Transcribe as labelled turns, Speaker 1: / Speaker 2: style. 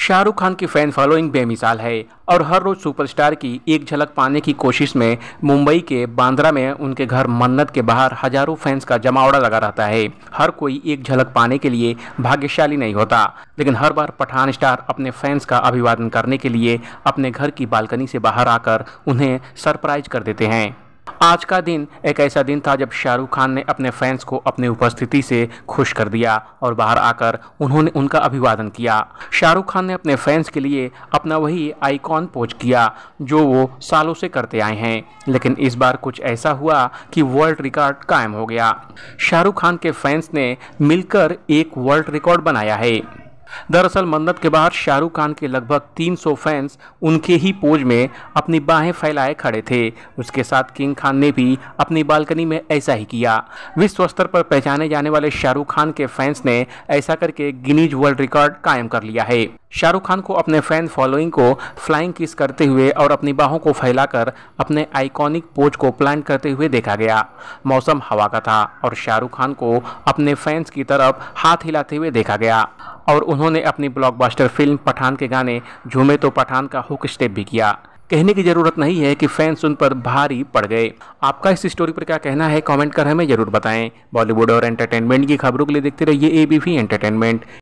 Speaker 1: शाहरुख खान की fan following बेमिसाल है और हर रोज सुपरस्टार की एक झलक पाने की कोशिश में मुंबई के बांद्रा में उनके घर मन्नत के बाहर हजारों फैंस का जमावड़ा लगा रहता है हर कोई एक झलक पाने के लिए भाग्यशाली नहीं होता लेकिन हर बार पठान स्टार अपने फैंस का अभिवादन करने के लिए अपने घर की बालकनी से बाहर आकर उन्हें सरप्राइज कर देते हैं आज का दिन एक ऐसा दिन था जब शाहरुख खान ने अपने फैंस को अपनी उपस्थिति से खुश कर दिया और बाहर आकर उन्होंने उनका अभिवादन किया शाहरुख खान ने अपने फैंस के लिए अपना वही आइकॉन पोज किया जो वो सालों से करते आए हैं लेकिन इस बार कुछ ऐसा हुआ कि वर्ल्ड रिकॉर्ड कायम हो गया शाहरुख खान के फैंस ने मिलकर एक वर्ल्ड रिकॉर्ड बनाया है दरअसल मन्नत के बाद शाहरुख खान के लगभग 300 फैंस उनके ही पोज में अपनी बाहें फैलाए खड़े थे उसके साथ किंग खान ने भी अपनी बालकनी में ऐसा ही किया विश्व स्तर पर पहचाने जाने वाले शाहरुख खान के फैंस ने ऐसा करके गिनीज वर्ल्ड रिकॉर्ड कायम कर लिया है शाहरुख खान को अपने फैन फॉलोइंग को फ्लाइंग किस करते हुए और अपनी बाहों को फैलाकर अपने आइकॉनिक पोज को प्लान करते हुए देखा गया मौसम हवा का था और शाहरुख खान को अपने फैंस की तरफ हाथ हिलाते हुए देखा गया और उन्होंने अपनी ब्लॉकबस्टर फिल्म पठान के गाने झूमे तो पठान का हुक स्टेप भी किया कहने की ज़रूरत नहीं है कि फैंस उन पर भारी पड़ गए आपका इस स्टोरी पर क्या कहना है कमेंट कर हमें ज़रूर बताएं बॉलीवुड और एंटरटेनमेंट की खबरों के लिए देखते रहिए एबीपी एंटरटेनमेंट